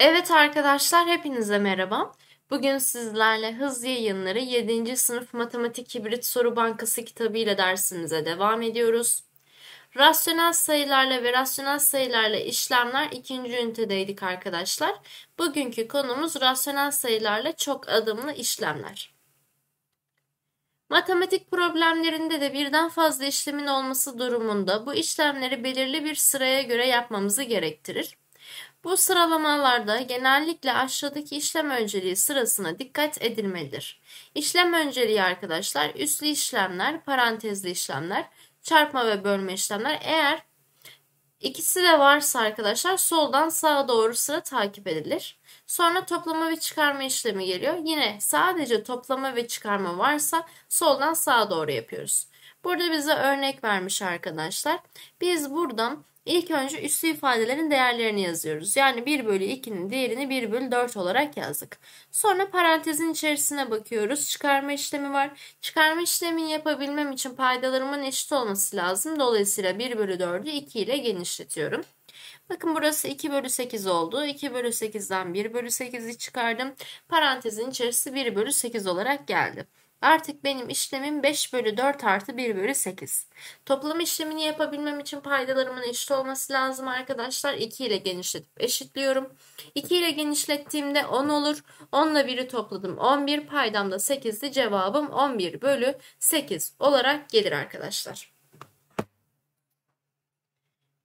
Evet arkadaşlar hepinize merhaba. Bugün sizlerle Hız Yayınları 7. Sınıf Matematik Hibrit Soru Bankası kitabı ile dersimize devam ediyoruz. Rasyonel sayılarla ve rasyonel sayılarla işlemler 2. ünitedeydik arkadaşlar. Bugünkü konumuz rasyonel sayılarla çok adımlı işlemler. Matematik problemlerinde de birden fazla işlemin olması durumunda bu işlemleri belirli bir sıraya göre yapmamızı gerektirir. Bu sıralamalarda genellikle aşağıdaki işlem önceliği sırasına dikkat edilmelidir. İşlem önceliği arkadaşlar üslü işlemler, parantezli işlemler, çarpma ve bölme işlemler. Eğer ikisi de varsa arkadaşlar soldan sağa doğru sıra takip edilir. Sonra toplama ve çıkarma işlemi geliyor. Yine sadece toplama ve çıkarma varsa soldan sağa doğru yapıyoruz. Burada bize örnek vermiş arkadaşlar. Biz buradan ilk önce üslü ifadelerin değerlerini yazıyoruz. Yani 1 bölü 2'nin değerini 1 bölü 4 olarak yazdık. Sonra parantezin içerisine bakıyoruz. Çıkarma işlemi var. Çıkarma işlemini yapabilmem için paydalarımın eşit olması lazım. Dolayısıyla 1 bölü 4'ü 2 ile genişletiyorum. Bakın burası 2 bölü 8 oldu. 2 bölü 8'den 1 bölü 8'i çıkardım. Parantezin içerisi 1 bölü 8 olarak geldi. Artık benim işlemim 5 bölü 4 artı 1 bölü 8. Toplam işlemini yapabilmem için paydalarımın eşit olması lazım arkadaşlar. 2 ile genişletip eşitliyorum. 2 ile genişlettiğimde 10 olur. 10 ile 1'i topladım 11. Paydamda 8'di. Cevabım 11 bölü 8 olarak gelir arkadaşlar.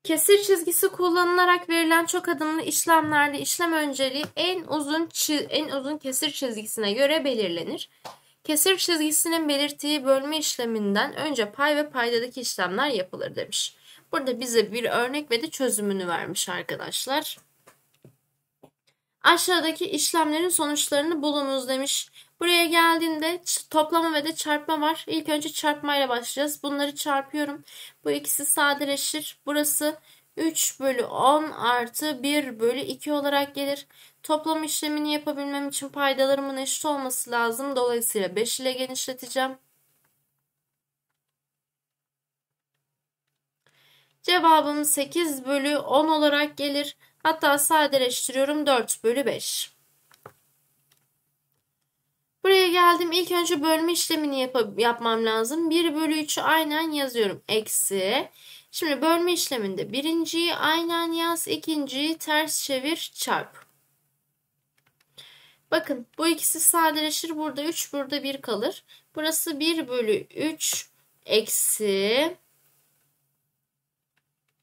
Kesir çizgisi kullanılarak verilen çok adımlı işlemlerde işlem önceliği en uzun en uzun kesir çizgisine göre belirlenir. Kesir çizgisinin belirttiği bölme işleminden önce pay ve paydadaki işlemler yapılır demiş. Burada bize bir örnek ve de çözümünü vermiş arkadaşlar. Aşağıdaki işlemlerin sonuçlarını bulunuz demiş. Buraya geldiğinde toplama ve de çarpma var. İlk önce çarpmayla başlayacağız. Bunları çarpıyorum. Bu ikisi sadeleşir. Burası 3 bölü 10 artı 1 bölü 2 olarak gelir. Toplam işlemini yapabilmem için paydalarımın eşit olması lazım. Dolayısıyla 5 ile genişleteceğim. Cevabım 8 bölü 10 olarak gelir. Hatta sadeleştiriyorum 4 bölü 5. Buraya geldim. İlk önce bölme işlemini yap yapmam lazım. 1 bölü 3'ü aynen yazıyorum. Eksi. Şimdi bölme işleminde birinciyi aynen yaz. ikinciyi ters çevir çarp. Bakın bu ikisi sadeleşir. Burada 3 burada 1 kalır. Burası 1 bölü 3 eksi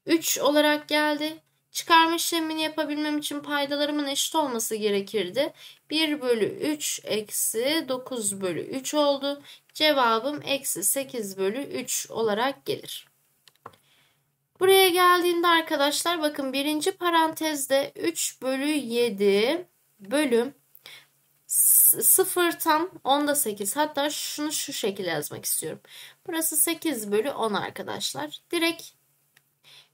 3 olarak geldi. Çıkarma işlemini yapabilmem için paydalarımın eşit olması gerekirdi. 1 bölü 3 eksi 9 bölü 3 oldu. Cevabım eksi 8 bölü 3 olarak gelir. Buraya geldiğinde arkadaşlar bakın birinci parantezde 3 bölü 7 bölüm 0 tam 10'da 8. Hatta şunu şu şekilde yazmak istiyorum. Burası 8 bölü 10 arkadaşlar. Direkt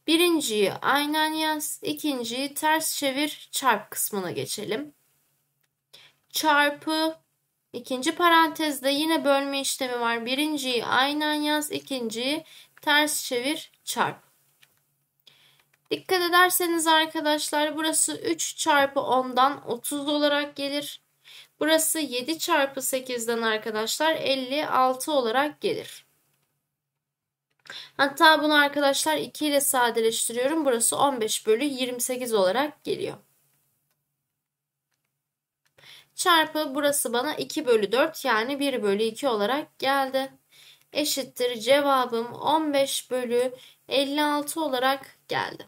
Birinciyi aynen yaz, ikinciyi ters çevir, çarp kısmına geçelim. Çarpı ikinci parantezde yine bölme işlemi var. Birinciyi aynen yaz, ikinciyi ters çevir, çarp. Dikkat ederseniz arkadaşlar burası 3 çarpı 10'dan 30 olarak gelir. Burası 7 çarpı 8'den arkadaşlar 56 olarak gelir. Hatta bunu arkadaşlar 2 ile sadeleştiriyorum. Burası 15 bölü 28 olarak geliyor. Çarpı burası bana 2 bölü 4 yani 1 bölü 2 olarak geldi. Eşittir cevabım 15 bölü 56 olarak geldi.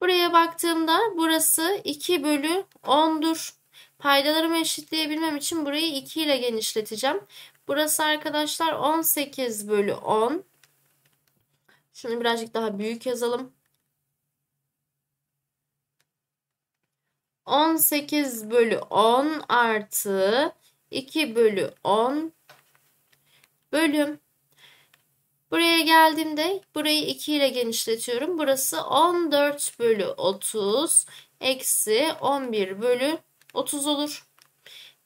Buraya baktığımda burası 2 bölü 10'dur. Paydalarımı eşitleyebilmem için burayı 2 ile genişleteceğim. Burası arkadaşlar 18 bölü 10. Şunu birazcık daha büyük yazalım. 18 bölü 10 artı 2 bölü 10 bölüm. Buraya geldiğimde burayı 2 ile genişletiyorum. Burası 14 bölü 30 eksi 11 bölü 30 olur.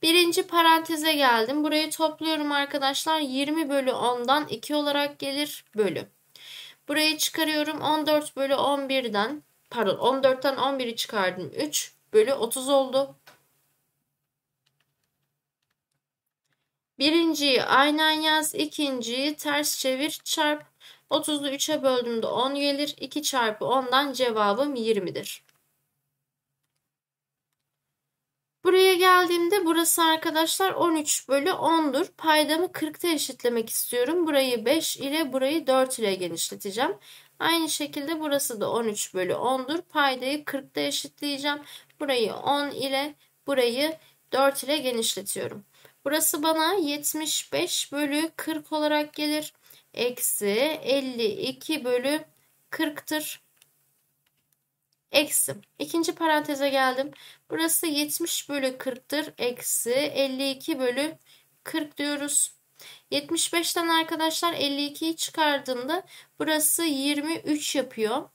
Birinci paranteze geldim. Burayı topluyorum arkadaşlar. 20 bölü 10'dan 2 olarak gelir bölü. Burayı çıkarıyorum 14 bölü 11'den pardon 14'ten 11'i çıkardım 3 bölü 30 oldu. Birinciyi aynen yaz. ikinciyi ters çevir çarp. 30'u 3'e böldüğümde 10 gelir. 2 çarpı 10'dan cevabım 20'dir. Buraya geldiğimde burası arkadaşlar 13 bölü 10'dur. Paydamı 40'ta eşitlemek istiyorum. Burayı 5 ile burayı 4 ile genişleteceğim. Aynı şekilde burası da 13 bölü 10'dur. Paydayı 40'ta eşitleyeceğim. Burayı 10 ile burayı 4 ile genişletiyorum. Burası bana 75 bölü 40 olarak gelir. Eksi 52 bölü 40'tır eksi. İkinci paranteze geldim. Burası 70 bölü 40'tır. Eksi 52 bölü 40 diyoruz. 75'ten arkadaşlar 52'yi çıkardığımda burası 23 yapıyor.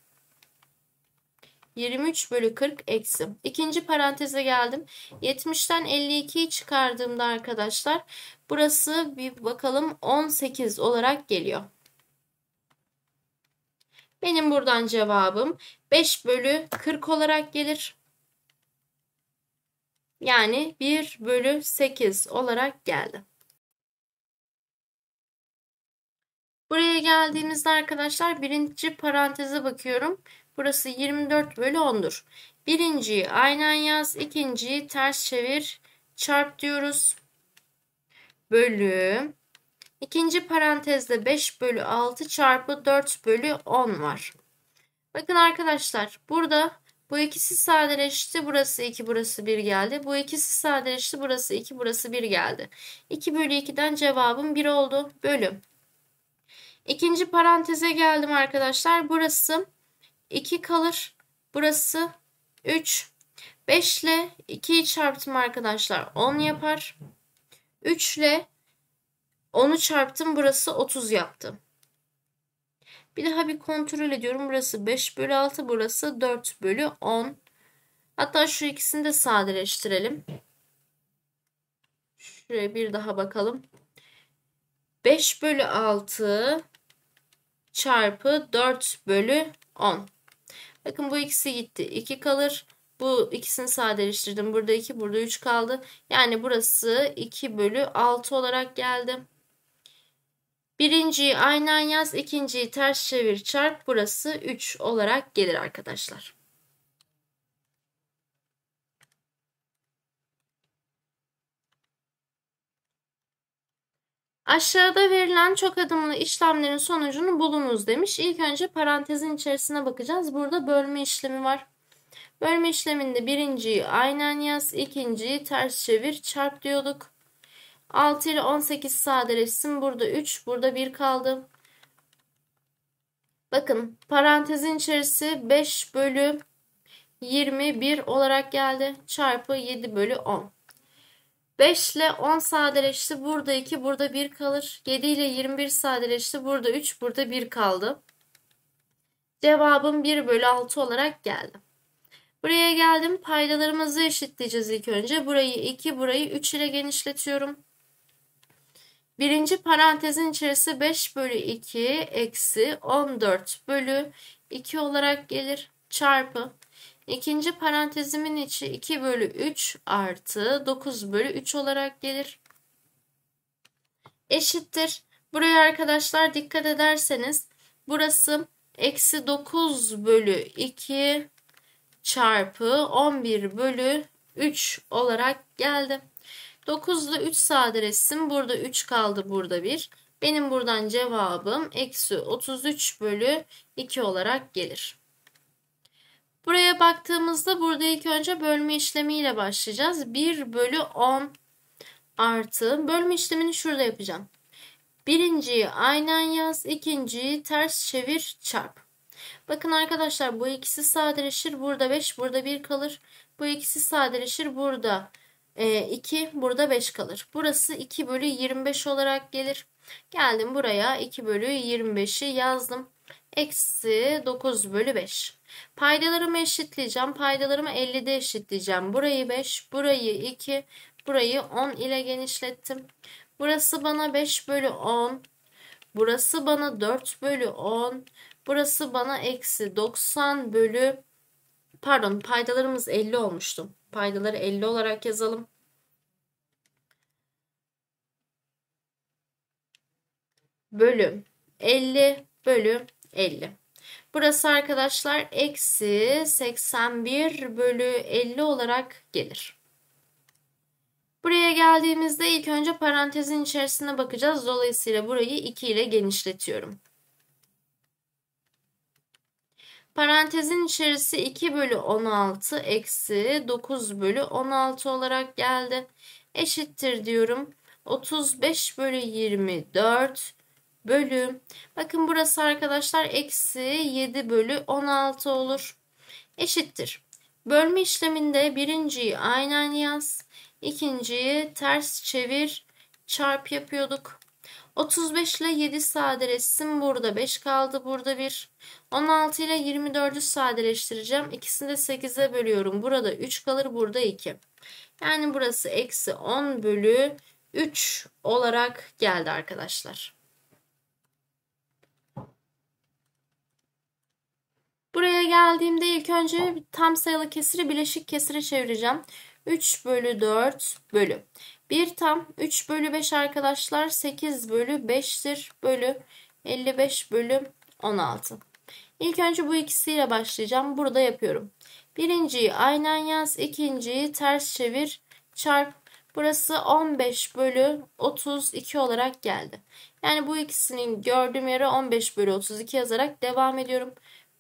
23 bölü 40 eksi. İkinci paranteze geldim. 70'ten 52'yi çıkardığımda arkadaşlar burası bir bakalım 18 olarak geliyor. Benim buradan cevabım 5 bölü 40 olarak gelir. Yani 1 bölü 8 olarak geldi. Buraya geldiğimizde arkadaşlar birinci paranteze bakıyorum. Burası 24 bölü 10'dur. Birinciyi aynen yaz. ikinciyi ters çevir. Çarp diyoruz. Bölü İkinci parantezde 5 bölü 6 çarpı 4 bölü 10 var. Bakın arkadaşlar burada bu ikisi sadeleşti. Burası 2, burası 1 geldi. Bu ikisi sadeleşti. Burası 2, burası 1 geldi. 2 bölü 2'den cevabım 1 oldu. Bölüm. İkinci paranteze geldim arkadaşlar. Burası 2 kalır. Burası 3. 5 ile 2'yi çarptım arkadaşlar. 10 yapar. 3 ile onu çarptım burası 30 yaptı. Bir daha bir kontrol ediyorum. Burası 5 bölü 6 burası 4 bölü 10. Hatta şu ikisini de sadeleştirelim. Şuraya bir daha bakalım. 5 bölü 6 çarpı 4 bölü 10. Bakın bu ikisi gitti. 2 kalır. Bu ikisini sadeleştirdim. Burada 2, burada 3 kaldı. Yani burası 2 bölü 6 olarak geldi. Birinciyi aynen yaz, ikinciyi ters çevir çarp. Burası 3 olarak gelir arkadaşlar. Aşağıda verilen çok adımlı işlemlerin sonucunu bulunuz demiş. İlk önce parantezin içerisine bakacağız. Burada bölme işlemi var. Bölme işleminde birinciyi aynen yaz, ikinciyi ters çevir, çarp diyorduk. 6 ile 18 sadeleşsin. Burada 3, burada 1 kaldı. Bakın parantezin içerisi 5 bölü 21 olarak geldi. Çarpı 7 bölü 10. 5 ile 10 sadeleşti. Burada 2, burada 1 kalır. 7 ile 21 sadeleşti. Burada 3, burada 1 kaldı. Cevabım 1 bölü 6 olarak geldi. Buraya geldim. Paydalarımızı eşitleyeceğiz ilk önce. Burayı 2, burayı 3 ile genişletiyorum. Birinci parantezin içerisi 5 bölü 2 eksi 14 bölü 2 olarak gelir çarpı. İkinci parantezimin içi 2 bölü 3 artı 9 bölü 3 olarak gelir. Eşittir. Buraya arkadaşlar dikkat ederseniz burası eksi 9 bölü 2 çarpı 11 bölü 3 olarak geldim 9'da 3 sadeleşsin. Burada 3 kaldı burada 1. Benim buradan cevabım eksi 33 bölü 2 olarak gelir. Buraya baktığımızda burada ilk önce bölme işlemiyle başlayacağız. 1 bölü 10 artı bölme işlemini şurada yapacağım. Birinciyi aynen yaz, ikinciyi ters çevir, çarp. Bakın arkadaşlar bu ikisi sadeleşir. Burada 5, burada 1 kalır. Bu ikisi sadeleşir. Burada e, ee, 2 burada 5 kalır. Burası 2 bölü 25 olarak gelir. Geldim buraya 2 bölü 25'i yazdım. Eksi 9 bölü 5. Paydalarımı eşitleyeceğim. Paydalarımı 50'de eşitleyeceğim. Burayı 5, burayı 2, burayı 10 ile genişlettim. Burası bana 5 bölü 10. Burası bana 4 bölü 10. Burası bana eksi 90 bölü Pardon paydalarımız 50 olmuştu. Paydaları 50 olarak yazalım. Bölüm 50 bölü 50. Burası arkadaşlar eksi 81 bölü 50 olarak gelir. Buraya geldiğimizde ilk önce parantezin içerisine bakacağız. Dolayısıyla burayı 2 ile genişletiyorum. Parantezin içerisi 2 bölü 16 eksi 9 bölü 16 olarak geldi. Eşittir diyorum. 35 bölü 24 bölü. Bakın burası arkadaşlar eksi 7 bölü 16 olur. Eşittir. Bölme işleminde birinciyi aynen yaz. ikinciyi ters çevir. Çarp yapıyorduk. 35 ile 7 sadeleşsin. Burada 5 kaldı. Burada 1. 16 ile 24'ü sadeleştireceğim. İkisini de 8'e bölüyorum. Burada 3 kalır. Burada 2. Yani burası eksi 10 bölü 3 olarak geldi arkadaşlar. Buraya geldiğimde ilk önce tam sayılı kesiri bileşik kesire çevireceğim. 3 bölü 4 bölü. 1 tam 3 bölü 5 arkadaşlar 8 bölü 5'tir bölü 55 bölü 16. İlk önce bu ikisiyle başlayacağım. Burada yapıyorum. Birinciyi aynen yaz. ikinciyi ters çevir. Çarp. Burası 15 bölü 32 olarak geldi. Yani bu ikisinin gördüğüm yere 15 bölü 32 yazarak devam ediyorum.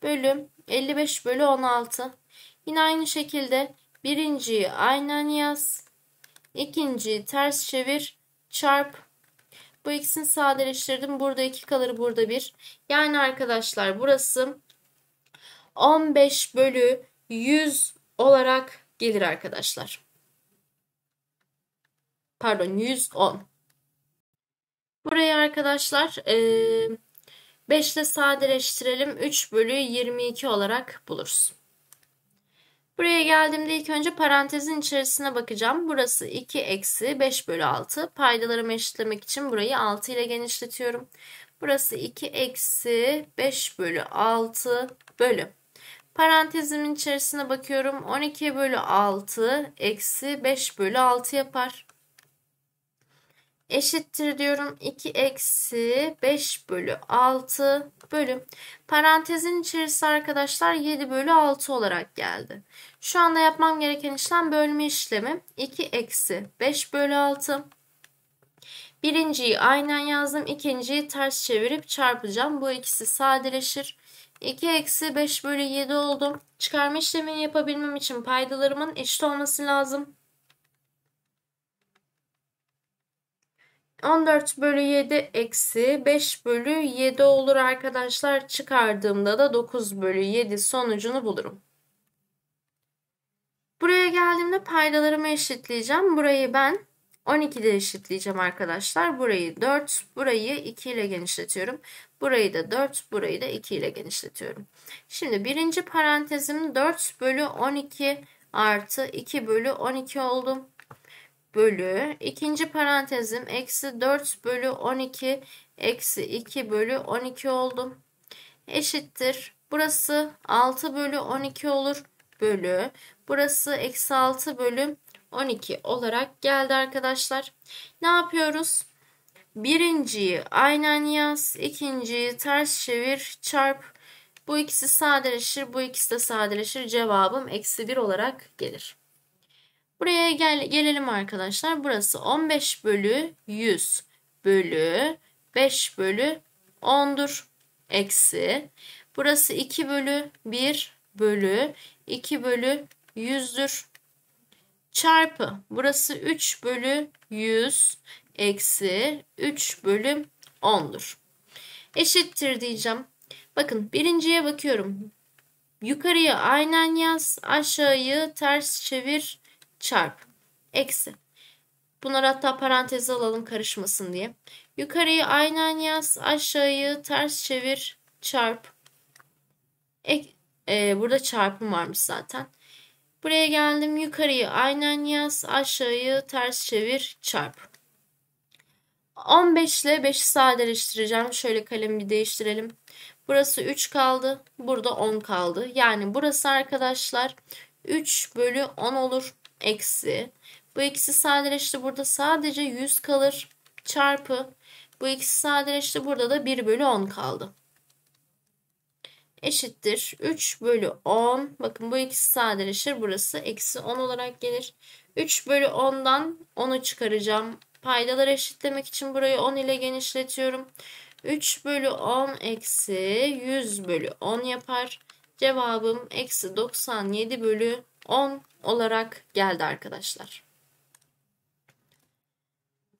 Bölüm 55 bölü 16. Yine aynı şekilde birinciyi aynen yaz. İkinciyi ters çevir. Çarp. Bu ikisini sadeleştirdim. Burada 2 kalır burada 1. Yani arkadaşlar burası 15 bölü 100 olarak gelir arkadaşlar. Pardon 110. Burayı arkadaşlar 5 e, ile sadeleştirelim. 3 bölü 22 olarak buluruz. Buraya geldiğimde ilk önce parantezin içerisine bakacağım. Burası 2 eksi 5 bölü 6. Paydalarımı eşitlemek için burayı 6 ile genişletiyorum. Burası 2 eksi 5 bölü 6 bölü. Parantezimin içerisine bakıyorum. 12 bölü 6 eksi 5 bölü 6 yapar eşittir diyorum. 2 eksi 5 bölü 6 bölü. Parantezin içerisinde arkadaşlar 7 bölü 6 olarak geldi. Şu anda yapmam gereken işlem bölme işlemi. 2 eksi 5 bölü 6. Birinciyi aynen yazdım. ikinciyi ters çevirip çarpacağım. Bu ikisi sadeleşir. 2 eksi 5 bölü 7 oldu. Çıkarma işlemini yapabilmem için paydalarımın eşit olması lazım. 14 bölü 7 eksi 5 bölü 7 olur arkadaşlar. Çıkardığımda da 9 bölü 7 sonucunu bulurum. Buraya geldiğimde paydalarımı eşitleyeceğim. Burayı ben 12 ile eşitleyeceğim arkadaşlar. Burayı 4, burayı 2 ile genişletiyorum. Burayı da 4, burayı da 2 ile genişletiyorum. Şimdi birinci parantezim 4 bölü 12 artı 2 bölü 12 oldum bölü ikinci parantezim eksi 4 bölü 12 eksi 2 bölü 12 oldu. Eşittir. Burası 6 bölü 12 olur bölü. Burası eksi 6 bölü 12 olarak geldi arkadaşlar. Ne yapıyoruz? Birinciyi aynen yaz. ikinciyi ters çevir çarp. Bu ikisi sadeleşir. Bu ikisi de sadeleşir. Cevabım eksi 1 olarak gelir. Buraya gel gelelim arkadaşlar. Burası 15 bölü 100 bölü 5 bölü 10'dur. Eksi. Burası 2 bölü 1 bölü 2 bölü 100'dür. Çarpı. Burası 3 bölü 100 eksi 3 bölü 10'dur. Eşittir diyeceğim. Bakın birinciye bakıyorum. Yukarıya aynen yaz. Aşağıyı ters çevir çarp. Eksi. Bunları hatta paranteze alalım karışmasın diye. Yukarıyı aynen yaz. Aşağıyı ters çevir. Çarp. Ek, e, burada çarpım varmış zaten. Buraya geldim. Yukarıyı aynen yaz. Aşağıyı ters çevir. Çarp. 15 ile 5'i sadeleştireceğim. Şöyle kalemi bir değiştirelim. Burası 3 kaldı. Burada 10 kaldı. Yani burası arkadaşlar 3 bölü 10 olur eksi. Bu eksi sadeleşti burada sadece 100 kalır çarpı. Bu eksi sadeleşti burada da 1 bölü 10 kaldı. Eşittir 3 bölü 10. Bakın bu ikisi sadeleşir. Burası eksi 10 olarak gelir. 3 bölü 10'dan 10'u çıkaracağım. Paydaları eşitlemek için burayı 10 ile genişletiyorum. 3 bölü 10 eksi 100 bölü 10 yapar. Cevabım eksi 97 bölü 10 olarak geldi arkadaşlar.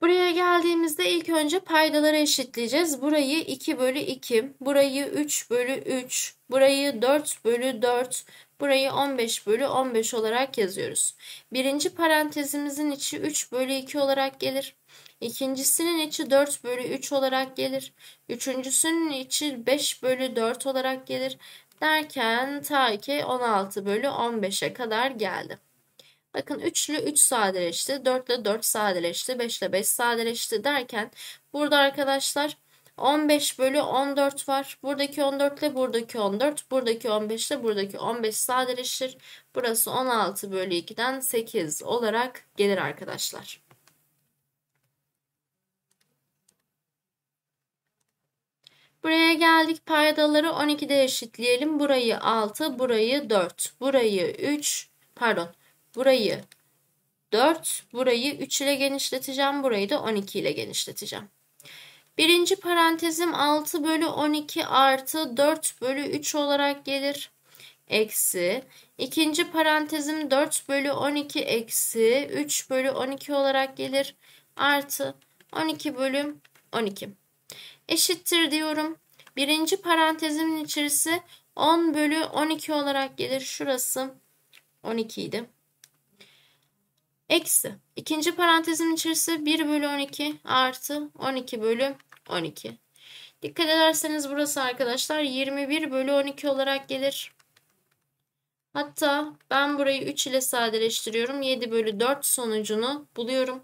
Buraya geldiğimizde ilk önce paydaları eşitleyeceğiz. Burayı 2 bölü 2, burayı 3 bölü 3, burayı 4 bölü 4, burayı 15 bölü 15 olarak yazıyoruz. Birinci parantezimizin içi 3 bölü 2 olarak gelir. İkincisinin içi 4 bölü 3 olarak gelir. Üçüncüsünün içi 5 bölü 4 olarak gelir derken ta ki 16 bölü 15'e kadar geldi. Bakın 3 ile 3 sadeleşti, 4 ile 4 sadeleşti, 5 ile 5 sadeleşti derken burada arkadaşlar 15 bölü 14 var. Buradaki 14 ile buradaki 14, buradaki 15 ile buradaki 15 sadeleşir. Burası 16 bölü 2'den 8 olarak gelir arkadaşlar. Buraya geldik paydaları 12'de eşitleyelim. Burayı 6, burayı 4, burayı 3, pardon burayı 4, burayı 3 ile genişleteceğim. Burayı da 12 ile genişleteceğim. Birinci parantezim 6 bölü 12 artı 4 bölü 3 olarak gelir. Eksi. İkinci parantezim 4 bölü 12 eksi 3 bölü 12 olarak gelir. Artı 12 bölüm 12 eşittir diyorum. Birinci parantezimin içerisi 10 bölü 12 olarak gelir. Şurası 12 idi. Eksi. İkinci parantezimin içerisi 1 bölü 12 artı 12 bölü 12. Dikkat ederseniz burası arkadaşlar 21 bölü 12 olarak gelir. Hatta ben burayı 3 ile sadeleştiriyorum. 7 bölü 4 sonucunu buluyorum.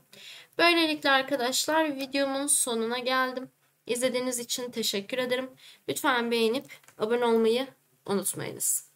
Böylelikle arkadaşlar videomun sonuna geldim. İzlediğiniz için teşekkür ederim. Lütfen beğenip abone olmayı unutmayınız.